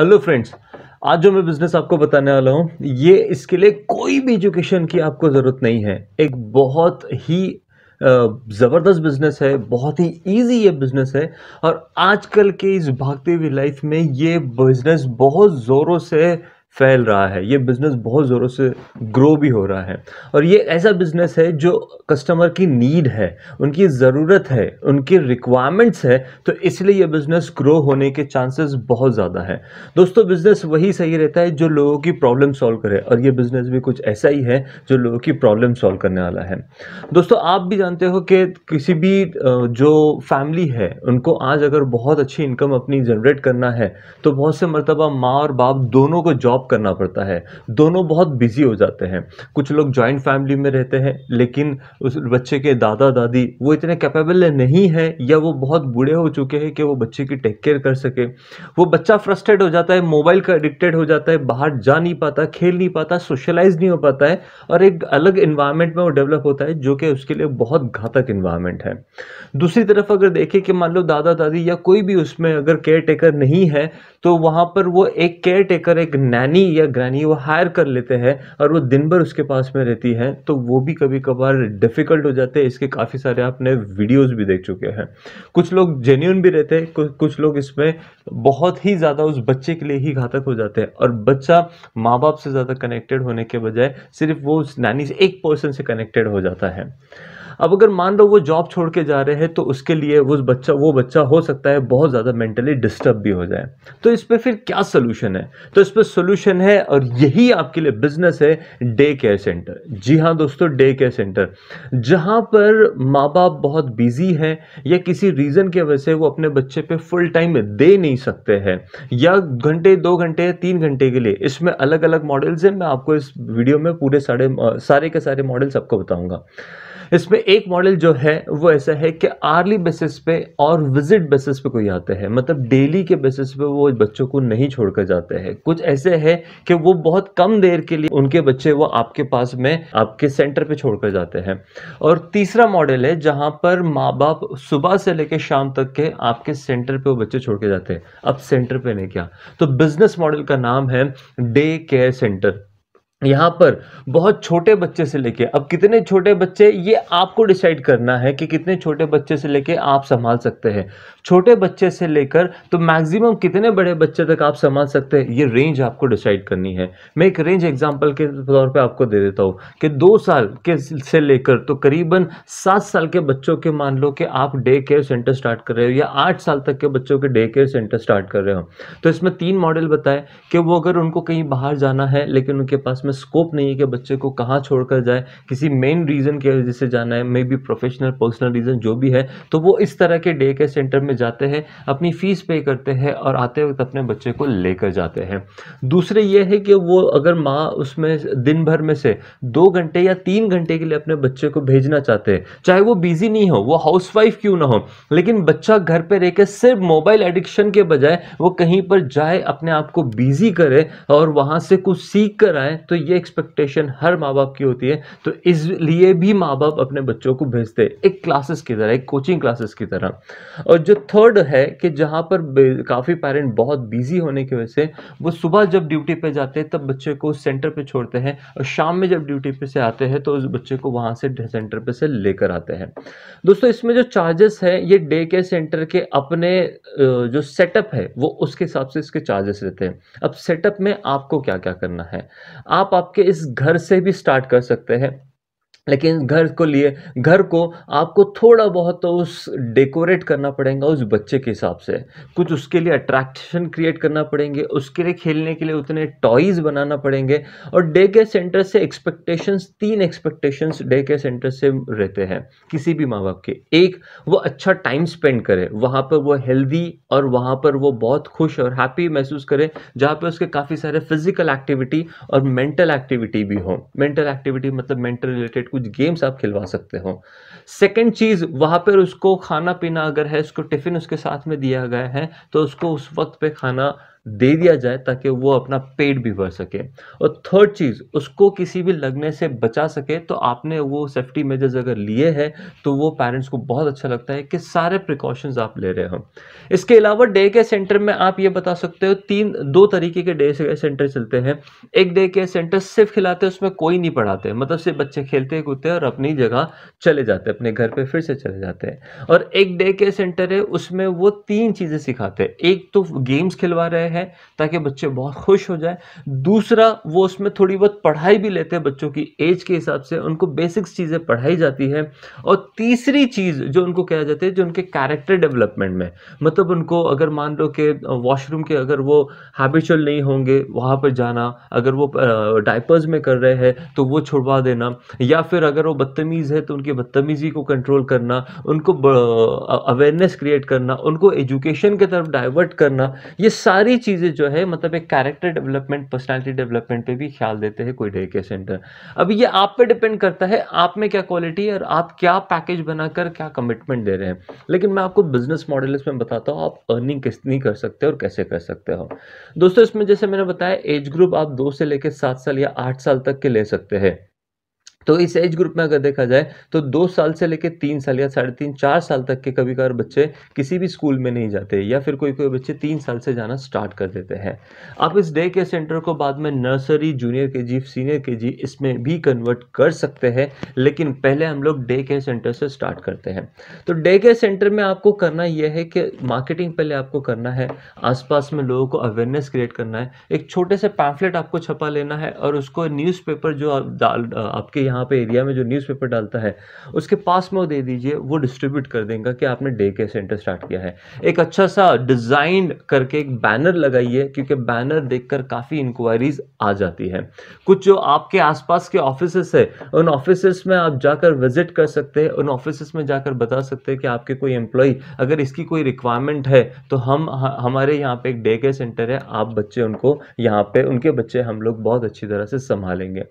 hello friends आज जो मैं बिज़नेस आपको बताने वाला हूँ ये इसके लिए कोई भी एजुकेशन की आपको ज़रूरत नहीं है एक बहुत ही ज़बरदस्त बिज़नेस है बहुत ही इजी ये बिज़नेस है और आजकल के इस भागते हुई लाइफ में ये बिज़नेस बहुत ज़ोरों से फैल रहा है ये बिज़नेस बहुत ज़ोरों से ग्रो भी हो रहा है और ये ऐसा बिज़नेस है जो कस्टमर की नीड है उनकी ज़रूरत है उनकी रिक्वायरमेंट्स है तो इसलिए ये बिज़नेस ग्रो होने के चांसेस बहुत ज़्यादा है दोस्तों बिज़नेस वही सही रहता है जो लोगों की प्रॉब्लम सॉल्व करे और ये बिज़नेस भी कुछ ऐसा ही है जो लोगों की प्रॉब्लम सॉल्व करने वाला है दोस्तों आप भी जानते हो कि किसी भी जो फैमिली है उनको आज अगर बहुत अच्छी इनकम अपनी जनरेट करना है तो बहुत से मरतबा माँ और बाप दोनों को जॉब जॉब करना पड़ता है दोनों बहुत बिजी हो जाते हैं कुछ लोग जॉइंट फैमिली में रहते हैं लेकिन उस बच्चे के दादा दादी वो इतने कैपेबल नहीं है या वो बहुत बूढ़े हो चुके हैं कि वो बच्चे की टेक केयर कर सके वो बच्चा फ्रस्ट्रेट हो जाता है मोबाइल का एडिक्टेड हो जाता है बाहर जा नहीं पाता खेल नहीं पाता सोशलाइज नहीं हो पाता है और एक अलग इन्वायरमेंट में वो डेवलप होता है जो कि उसके लिए बहुत घातक इन्वायरमेंट है दूसरी तरफ अगर देखें कि मान लो दादा दादी या कोई भी उसमें अगर केयर टेकर नहीं है तो वहां पर वो एक केयर टेकर एक नैन नानी या ग्रैनी वो हायर कर लेते हैं और वो दिन भर उसके पास में रहती है तो वो भी कभी कभार डिफ़िकल्ट हो जाते हैं इसके काफ़ी सारे आपने वीडियोज़ भी देख चुके हैं कुछ लोग जेन्यून भी रहते हैं कुछ लोग इसमें बहुत ही ज़्यादा उस बच्चे के लिए ही घातक हो जाते हैं और बच्चा माँ बाप से ज़्यादा कनेक्टेड होने के बजाय सिर्फ वो उस नानी से एक पर्सन से कनेक्टेड हो जाता है अब अगर मान लो वो जॉब छोड़ के जा रहे हैं तो उसके लिए वो बच्चा वो बच्चा हो सकता है बहुत ज़्यादा मेंटली डिस्टर्ब भी हो जाए तो इस पर फिर क्या सोल्यूशन है तो इस पर सोल्यूशन है और यही आपके लिए बिजनेस है डे केयर सेंटर जी हाँ दोस्तों डे केयर सेंटर जहाँ पर माँ बाप बहुत बिजी हैं या किसी रीज़न के वजह से वो अपने बच्चे पे फुल टाइम दे नहीं सकते हैं या घंटे दो घंटे या तीन घंटे के लिए इसमें अलग अलग मॉडल्स हैं मैं आपको इस वीडियो में पूरे सारे सारे के सारे मॉडल्स आपको बताऊंगा इसमें एक मॉडल जो है वो ऐसा है कि आर्ली बेसिस पे और विजिट बेसिस पे कोई आते हैं मतलब डेली के बेसिस पे वो बच्चों को नहीं छोड़कर जाते हैं कुछ ऐसे है कि वो बहुत कम देर के लिए उनके बच्चे वो आपके पास में आपके सेंटर पे छोड़कर जाते हैं और तीसरा मॉडल है जहाँ पर माँ बाप सुबह से लेकर शाम तक के आपके सेंटर पर वो बच्चे छोड़ के जाते हैं अब सेंटर पर नहीं क्या तो बिजनेस मॉडल का नाम है डे केयर सेंटर यहाँ पर बहुत छोटे बच्चे से लेके अब कितने छोटे बच्चे ये आपको डिसाइड करना है कि कितने छोटे बच्चे से लेके आप संभाल सकते हैं छोटे बच्चे से लेकर तो मैक्सिमम कितने बड़े बच्चे तक आप संभाल सकते हैं ये रेंज आपको डिसाइड करनी है मैं एक रेंज एग्जाम्पल के तौर पर आपको दे देता हूँ कि दो साल के से लेकर तो करीबन सात साल के बच्चों के मान लो कि आप डे केयर सेंटर स्टार्ट कर रहे हो या आठ साल तक के बच्चों के डे केयर सेंटर स्टार्ट कर रहे हो तो इसमें तीन मॉडल बताए कि वो अगर उनको कहीं बाहर जाना है लेकिन उनके पास में स्कोप नहीं है कि बच्चे को कहाँ छोड़कर जाए किसी मेन रीज़न की वजह से जाना है maybe professional personal reason जो भी है तो वो इस तरह के डे केयर सेंटर में में जाते हैं अपनी फ़ीस पे करते हैं और आते वक्त अपने बच्चे को लेकर जाते हैं दूसरे ये है कि वो अगर माँ उसमें दिन भर में से दो घंटे या तीन घंटे के लिए अपने बच्चे को भेजना चाहते हैं चाहे वो बिज़ी नहीं हो वो हाउस क्यों ना हो लेकिन बच्चा घर पर रहकर सिर्फ मोबाइल एडिक्शन के बजाय वो कहीं पर जाए अपने आप को बिज़ी करे और वहाँ से कुछ सीख कर आए तो ये एक्सपेक्टेशन हर माँ बाप की होती है तो इसलिए भी माँ बाप अपने बच्चों को भेजते हैं एक क्लासेस की तरह एक कोचिंग क्लासेस की तरह और जो थर्ड है कि जहाँ पर काफ़ी पेरेंट बहुत बिजी होने की वजह से वो सुबह जब ड्यूटी पे जाते हैं तब बच्चे को सेंटर पे छोड़ते हैं और शाम में जब ड्यूटी पे से आते हैं तो उस बच्चे को वहाँ से सेंटर पे से लेकर आते हैं दोस्तों इसमें जो चार्जेस है ये डे केयर सेंटर के अपने जो सेटअप है वो उसके हिसाब से इसके चार्जेस रहते हैं अब सेटअप में आपको क्या क्या करना है आप आपके इस घर से भी स्टार्ट कर सकते हैं लेकिन घर को लिए घर को आपको थोड़ा बहुत तो उस डेकोरेट करना पड़ेगा उस बच्चे के हिसाब से कुछ उसके लिए अट्रैक्शन क्रिएट करना पड़ेंगे उसके लिए खेलने के लिए उतने टॉयज़ बनाना पड़ेंगे और डे केयर सेंटर से एक्सपेक्टेशंस तीन एक्सपेक्टेशंस डे केयर सेंटर से रहते हैं किसी भी माँ बाप के एक वो अच्छा टाइम स्पेंड करे वहाँ पर वो हेल्दी और वहाँ पर वो बहुत खुश और हैप्पी महसूस करे जहाँ पर उसके काफ़ी सारे फिजिकल एक्टिविटी और मेंटल एक्टिविटी भी हो मेंटल एक्टिविटी मतलब मेंटल रिलेटेड कुछ कुछ गेम्स आप खिलवा सकते हो सेकंड चीज़ वहां पर उसको खाना पीना अगर है उसको टिफ़िन उसके साथ में दिया गया है तो उसको उस वक्त पे खाना दे दिया जाए ताकि वो अपना पेट भी भर सके और थर्ड चीज़ उसको किसी भी लगने से बचा सके तो आपने वो सेफ्टी मेजर्स अगर लिए हैं तो वो पेरेंट्स को बहुत अच्छा लगता है कि सारे प्रिकॉशंस आप ले रहे हो इसके अलावा डे के सेंटर में आप ये बता सकते हो तीन दो तरीके के डे सेंटर चलते हैं एक डे के सेंटर सिर्फ खिलाते हैं उसमें कोई नहीं पढ़ाते मतलब सिर्फ बच्चे खेलते कूदते और अपनी जगह चले जाते हैं अपने घर पर फिर से चले जाते हैं और एक डे के सेंटर है उसमें वो तीन चीज़ें सिखाते हैं एक तो गेम्स खिलवा रहे हैं है ताकि बच्चे बहुत खुश हो जाए दूसरा वो उसमें थोड़ी बहुत पढ़ाई भी लेते हैं बच्चों की एज के हिसाब से उनको बेसिक्स चीज़ें पढ़ाई जाती है और तीसरी चीज़ जो उनको कहा जाता है जो उनके कैरेक्टर डेवलपमेंट में मतलब उनको अगर मान लो कि वॉशरूम के अगर वो हैबिचुअल नहीं होंगे वहाँ पर जाना अगर वो डाइपर्स में कर रहे हैं तो वो छुड़वा देना या फिर अगर वो बदतमीज़ है तो उनकी बदतमीज़ी को कंट्रोल करना उनको अवेयरनेस क्रिएट करना उनको एजुकेशन के तरफ डाइवर्ट करना ये सारी चीज़ें जो है मतलब एक कैरेक्टर डेवलपमेंट पर्सनालिटी डेवलपमेंट पे भी ख्याल देते हैं कोई डे के सेंटर अब ये आप पे डिपेंड करता है आप में क्या क्वालिटी है और आप क्या पैकेज बनाकर क्या कमिटमेंट दे रहे हैं लेकिन मैं आपको बिजनेस मॉडल इसमें बताता हूँ आप अर्निंग कितनी कर सकते हो और कैसे कर सकते हो दोस्तों इसमें जैसे मैंने बताया एज ग्रुप आप दो से लेकर सात साल या आठ साल तक के ले सकते हैं तो इस एज ग्रुप में अगर देखा जाए तो दो साल से लेकर तीन साल या साढ़े तीन चार साल तक के कभी कभार बच्चे किसी भी स्कूल में नहीं जाते या फिर कोई कोई बच्चे तीन साल से जाना स्टार्ट कर देते हैं आप इस डे केयर सेंटर को बाद में नर्सरी जूनियर के जी सीनियर के जी इसमें भी कन्वर्ट कर सकते हैं लेकिन पहले हम लोग डे केयर सेंटर से स्टार्ट करते हैं तो डे केयर सेंटर में आपको करना यह है कि मार्केटिंग पहले आपको करना है आसपास में लोगों को अवेयरनेस क्रिएट करना है एक छोटे से पैम्फलेट आपको छपा लेना है और उसको न्यूज़पेपर जो आप आपके यहाँ यहाँ पे एरिया में जो न्यूज़पेपर डालता है उसके पास में वो दे दीजिए वो डिस्ट्रीब्यूट कर देगा कि आपने डे केयर सेंटर स्टार्ट किया है एक अच्छा सा डिज़ाइन करके एक बैनर लगाइए क्योंकि बैनर देख काफ़ी इंक्वायरीज आ जाती है कुछ जो आपके आसपास के ऑफिस है उन ऑफिस में आप जाकर विजिट कर सकते हैं उन ऑफिस में जाकर बता सकते हैं कि आपके कोई एम्प्लॉय अगर इसकी कोई रिक्वायरमेंट है तो हम हमारे यहाँ पे एक डे केयर सेंटर है आप बच्चे उनको यहाँ पे उनके बच्चे हम लोग बहुत अच्छी तरह से संभालेंगे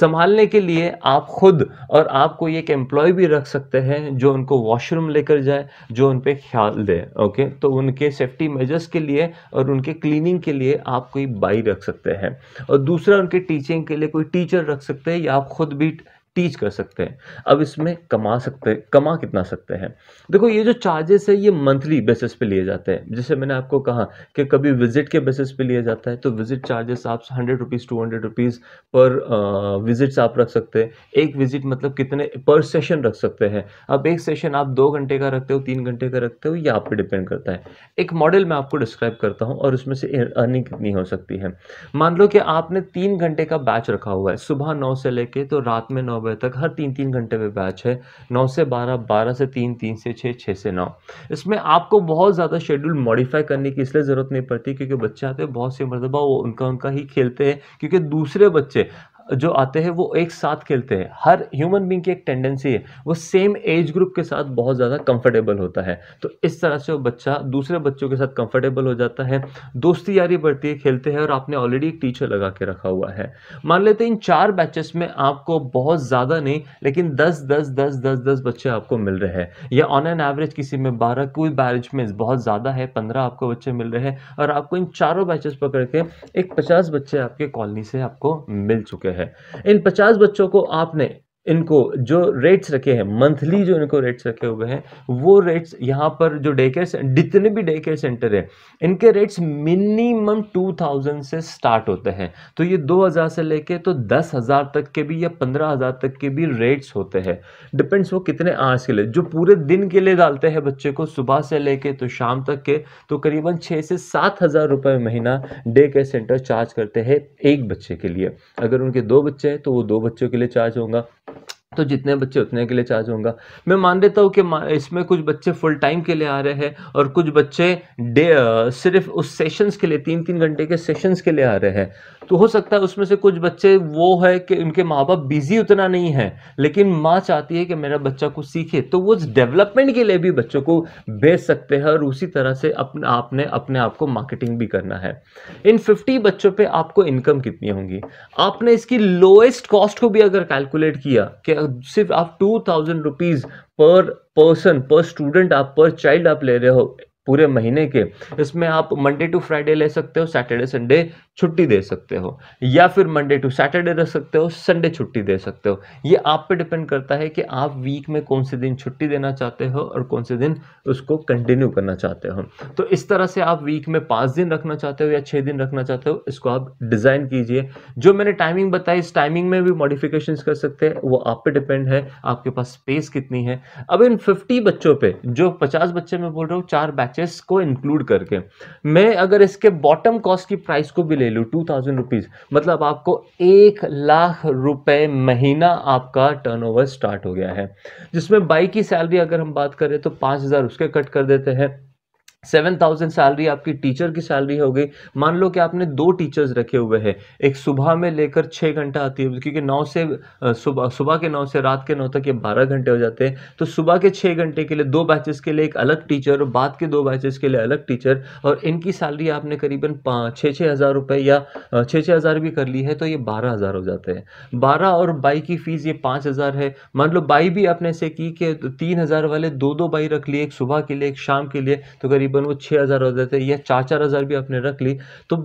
संभालने के लिए आप खुद और आप कोई एक एम्प्लॉय भी रख सकते हैं जो उनको वॉशरूम लेकर जाए जो उन पर ख्याल दे ओके तो उनके सेफ्टी मेजर्स के लिए और उनके क्लीनिंग के लिए आप कोई बाई रख सकते हैं और दूसरा उनके टीचिंग के लिए कोई टीचर रख सकते हैं या आप खुद भी टीच कर सकते हैं अब इसमें कमा सकते कमा कितना सकते हैं देखो ये जो चार्जेस है ये मंथली बेसिस पे लिए जाते हैं जैसे मैंने आपको कहा कि कभी विजिट के बेसिस पे लिया जाता है तो विजिट चार्जेस आप hundred rupees two hundred rupees per visits आप रख सकते हैं एक विजिट मतलब कितने पर सेशन रख सकते हैं अब एक सेशन आप दो घंटे का रखते हो तीन घंटे का रखते हो ये आप पर डिपेंड करता है एक मॉडल मैं आपको डिस्क्राइब करता हूँ और उसमें से अर्निंग कितनी हो सकती है मान लो कि आपने तीन घंटे का बैच रखा हुआ है सुबह नौ से लेके तो रात में नौ बजे तक हर तीन तीन घंटे में बैच है नौ से बारह बारह से तीन तीन से छः छः से नौ इसमें आपको बहुत ज़्यादा शेड्यूल मॉडिफाई करने की इसलिए ज़रूरत नहीं पड़ती क्योंकि बच्चे आते हैं बहुत से मरतबा वो उनका उनका ही खेलते हैं क्योंकि दूसरे बच्चे जो आते हैं वो एक साथ खेलते हैं हर ह्यूमन बींग की एक टेंडेंसी है वो सेम एज ग्रुप के साथ बहुत ज़्यादा कंफर्टेबल होता है तो इस तरह से वो बच्चा दूसरे बच्चों के साथ कंफर्टेबल हो जाता है दोस्ती यारी बढ़ती है खेलते हैं और आपने ऑलरेडी एक टीचर लगा के रखा हुआ है मान लेते हैं इन चार बैचेस में आपको बहुत ज़्यादा नहीं लेकिन दस दस दस दस दस बच्चे आपको मिल रहे हैं या ऑन एन एवरेज किसी में बारह कोई बैच में बहुत ज़्यादा है पंद्रह आपको बच्चे मिल रहे हैं और आपको इन चारों बैचेस पकड़ के एक पचास बच्चे आपके कॉलोनी से आपको मिल चुके हैं हैं इन पचास बच्चों को आपने इनको जो रेट्स रखे हैं मंथली जो इनको रेट्स रखे हुए हैं वो रेट्स यहाँ पर जो डे केयर जितने भी डे केयर सेंटर है इनके रेट्स मिनिमम टू थाउजेंड से स्टार्ट होते हैं तो ये दो हज़ार से लेके तो दस हजार तक के भी या पंद्रह हजार तक के भी रेट्स होते हैं डिपेंड्स वो कितने आर्स के लिए जो पूरे दिन के लिए डालते हैं बच्चे को सुबह से लेके तो शाम तक के तो करीबन छः से सात हज़ार रुपये महीना डे केयर सेंटर चार्ज करते हैं एक बच्चे के लिए अगर उनके दो बच्चे हैं तो वो दो बच्चों के लिए चार्ज होगा तो जितने बच्चे उतने के लिए चार्ज होगा मैं मान देता हूँ कि इसमें कुछ बच्चे फुल टाइम के लिए आ रहे हैं और कुछ बच्चे डे सिर्फ उस सेशंस के लिए तीन तीन घंटे के सेशंस के लिए आ रहे हैं तो हो सकता है उसमें से कुछ बच्चे वो है कि उनके माँ बाप बिजी उतना नहीं है लेकिन माँ चाहती है कि मेरा बच्चा कुछ सीखे तो वो डेवलपमेंट के लिए भी बच्चों को भेज सकते हैं और उसी तरह से अपने आपने अपने आप को मार्केटिंग भी करना है इन फिफ्टी बच्चों पर आपको इनकम कितनी होंगी आपने इसकी लोएस्ट कॉस्ट को भी अगर कैलकुलेट किया कि सिर्फ आप two thousand rupees per person per student आप पर चाइल्ड आप ले रहे हो पूरे महीने के इसमें आप मंडे टू फ्राइडे ले सकते हो सैटरडे संडे छुट्टी दे सकते हो या फिर मंडे टू सैटरडे रख सकते हो संडे छुट्टी दे सकते हो ये आप पे डिपेंड करता है कि आप वीक में कौन से दिन छुट्टी देना चाहते हो और कौन से दिन उसको कंटिन्यू करना चाहते हो तो इस तरह से आप वीक में पाँच दिन रखना चाहते हो या छः दिन रखना चाहते हो इसको आप डिज़ाइन कीजिए जो मैंने टाइमिंग बताई इस टाइमिंग में भी मॉडिफिकेशन कर सकते हैं वो आप पर डिपेंड है आपके पास स्पेस कितनी है अब इन फिफ्टी बच्चों पर जो पचास बच्चे मैं बोल रहा हूँ चार बैचेस को इंक्लूड करके मैं अगर इसके बॉटम कॉस्ट की प्राइस को भी ले लो टू थाउजेंड रुपीज़ मतलब आपको एक लाख रुपए महीना आपका टर्नओवर स्टार्ट हो गया है जिसमें बाई की सैलरी अगर हम बात करें तो पाँच हज़ार उसके कट कर देते हैं सेवन थाउजेंड सैलरी आपकी टीचर की सैलरी हो गई मान लो कि आपने दो टीचर्स रखे हुए हैं एक सुबह में लेकर छः घंटा आती है क्योंकि नौ से सुबह सुबह के नौ से रात के नौ तक ये बारह घंटे हो जाते हैं तो सुबह के छः घंटे के लिए दो बैचेस के लिए एक अलग टीचर और बाद के दो बैचेस के लिए अलग टीचर और इनकी सैलरी आपने करीबन छः छः हज़ार रुपये या छः छः हज़ार भी कर ली है तो ये बारह हज़ार हो जाते हैं बारह और बाई की फ़ीस ये पाँच हज़ार है मान लो बाई भी आपने ऐसे की कि तीन हज़ार वाले दो दो बाई रख लिए एक सुबह के लिए एक शाम के लिए तो करीब तकरीबन वो छः हज़ार हो जाते हैं या चार चार हज़ार भी आपने रख ली तो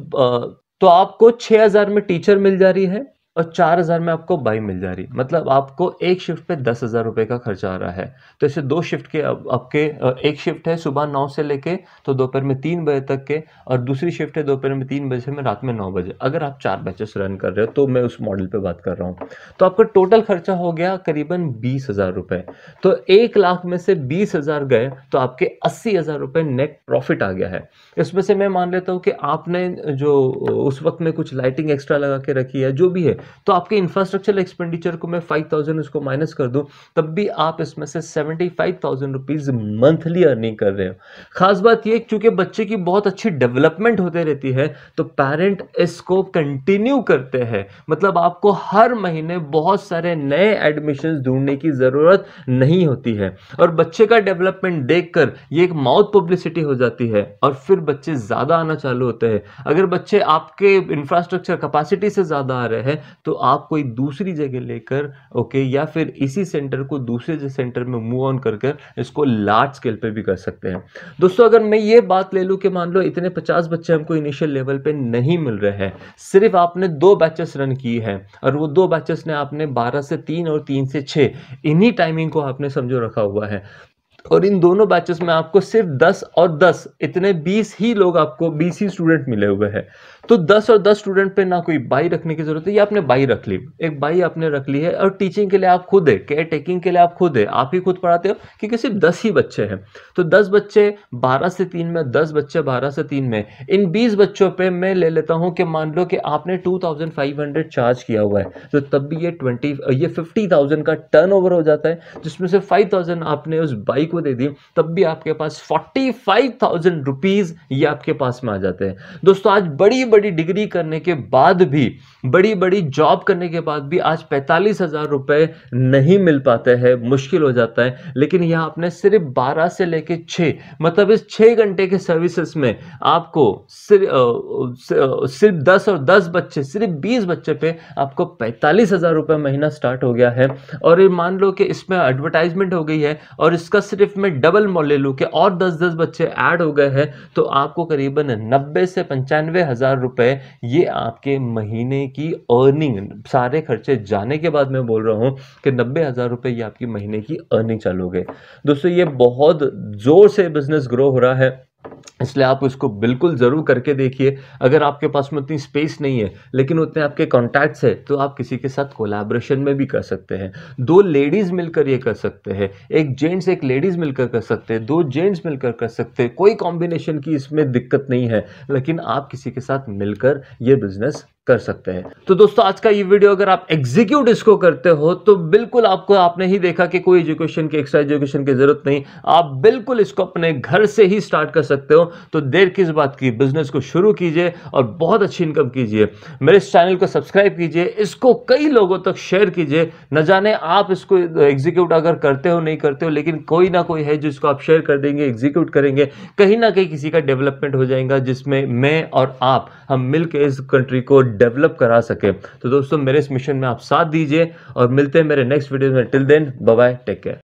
तो आपको छः हज़ार में टीचर मिल जा रही है और चार हज़ार में आपको बाई मिल जा रही मतलब आपको एक शिफ्ट पे दस हज़ार रुपये का खर्चा आ रहा है तो इसे दो शिफ्ट के अब आपके एक शिफ्ट है सुबह नौ से लेके तो दोपहर में तीन बजे तक के और दूसरी शिफ्ट है दोपहर में तीन बजे से में रात में नौ बजे अगर आप चार बैचेस रन कर रहे हो तो मैं उस मॉडल पर बात कर रहा हूँ तो आपका टोटल खर्चा हो गया करीबन बीस हज़ार रुपये तो एक लाख में से बीस हज़ार गए तो आपके अस्सी हज़ार रुपये नेट प्रॉफिट आ गया है इसमें से मैं मान लेता हूँ कि आपने जो उस वक्त में कुछ लाइटिंग एक्स्ट्रा लगा के रखी है जो भी है तो आपके इंफ्रास्ट्रक्चर एक्सपेंडिचर को मैं फाइव थाउजेंड उसको माइनस कर दूं तब भी आप इसमें से seventy five thousand rupees monthly earning कर रहे हो खास बात यह क्योंकि बच्चे की बहुत अच्छी डेवलपमेंट होते रहती है तो पेरेंट इसको कंटिन्यू करते हैं मतलब आपको हर महीने बहुत सारे नए एडमिशन ढूंढने की ज़रूरत नहीं होती है और बच्चे का डेवलपमेंट देख कर ये एक माउथ पब्लिसिटी हो जाती है और फिर बच्चे ज़्यादा आना चालू होते हैं अगर बच्चे आपके इंफ्रास्ट्रक्चर कैपेसिटी से ज़्यादा आ रहे हैं तो आप कोई दूसरी जगह लेकर ओके या फिर इसी सेंटर को दूसरे सेंटर में मूव ऑन कर इसको लार्ज स्केल पे भी कर सकते हैं दोस्तों अगर मैं ये बात ले लूँ कि मान लो इतने पचास बच्चे हमको इनिशियल लेवल पे नहीं मिल रहे हैं सिर्फ आपने दो बैचेस रन किए हैं और वो दो बैचेस ने आपने बारह से तीन और तीन से छः इन्हीं टाइमिंग को आपने समझो रखा हुआ है और इन दोनों बैचेस में आपको सिर्फ 10 और 10 इतने 20 ही लोग आपको 20 ही स्टूडेंट मिले हुए हैं तो 10 और 10 स्टूडेंट पे ना कोई बाई रखने की जरूरत है ये आपने बाई रख ली एक बाई आपने रख ली है और टीचिंग के लिए आप खुद है केयर टेकिंग के लिए आप खुद है आप ही खुद पढ़ाते हो क्योंकि सिर्फ दस ही बच्चे हैं तो दस बच्चे बारह से तीन में दस बच्चे बारह से तीन में इन बीस बच्चों पर मैं ले लेता हूँ कि मान लो कि आपने टू चार्ज किया हुआ है तो तब भी ये ट्वेंटी ये फिफ्टी का टर्न हो जाता है जिसमें से फाइव आपने उस बाई को दे दी तब भी आपके पास फोर्टी फाइव ये आपके पास में आ जाते हैं दोस्तों आज बड़ी बड़ी बड़ी डिग्री करने के बाद भी बड़ी बड़ी जॉब करने के बाद भी आज पैंतालीस हज़ार रुपये नहीं मिल पाते हैं मुश्किल हो जाता है लेकिन यहाँ आपने सिर्फ बारह से लेके छः मतलब इस छः घंटे के सर्विसेस में आपको सिर्फ सिर्फ दस और दस बच्चे सिर्फ बीस बच्चे पे आपको पैंतालीस हज़ार रुपये महीना स्टार्ट हो गया है और ये मान लो कि इसमें एडवर्टाइजमेंट हो गई है और इसका सिर्फ मैं डबल मॉल ले लूँ कि और दस दस बच्चे ऐड हो गए हैं तो आपको करीबन नब्बे से पंचानवे हज़ार रुपए ये आपके महीने की अर्निंग सारे खर्चे जाने के बाद मैं बोल रहा हूँ कि नब्बे हज़ार रुपये ये आपकी महीने की अर्निंग चलोगे दोस्तों ये बहुत ज़ोर से बिज़नेस ग्रो हो रहा है इसलिए आप उसको बिल्कुल ज़रूर करके देखिए अगर आपके पास में उतनी स्पेस नहीं है लेकिन उतने आपके कॉन्टैक्ट्स है तो आप किसी के साथ कोलैबोरेशन में भी कर सकते हैं दो लेडीज़ मिलकर ये कर सकते हैं एक जेंट्स एक लेडीज़ मिलकर कर सकते हैं दो जेंट्स मिलकर कर सकते हैं कोई कॉम्बिनेशन की इसमें दिक्कत नहीं है लेकिन आप किसी के साथ मिलकर ये बिज़नेस कर सकते हैं तो दोस्तों आज का ये वीडियो अगर आप एग्जीक्यूट इसको करते हो तो बिल्कुल आपको आपने ही देखा कि कोई एजुकेशन की एक्स्ट्रा एजुकेशन की जरूरत नहीं आप बिल्कुल इसको अपने घर से ही स्टार्ट कर सकते हो तो देर किस बात की बिजनेस को शुरू कीजिए और बहुत अच्छी इनकम कीजिए मेरे इस चैनल को सब्सक्राइब कीजिए इसको कई लोगों तक शेयर कीजिए न जाने आप इसको एग्जीक्यूट अगर करते हो नहीं करते हो लेकिन कोई ना कोई है जिसको आप शेयर कर देंगे एग्जीक्यूट करेंगे कहीं ना कहीं किसी का डेवलपमेंट हो जाएगा जिसमें मैं और आप हम मिलकर इस कंट्री को डेवलप करा सके तो दोस्तों मेरे इस मिशन में आप साथ दीजिए और मिलते हैं मेरे नेक्स्ट वीडियो में till then bye take care